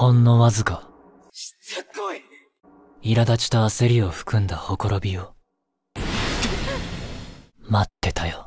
ほんのわずか。しつこい苛立ちと焦りを含んだほころびを。待ってたよ。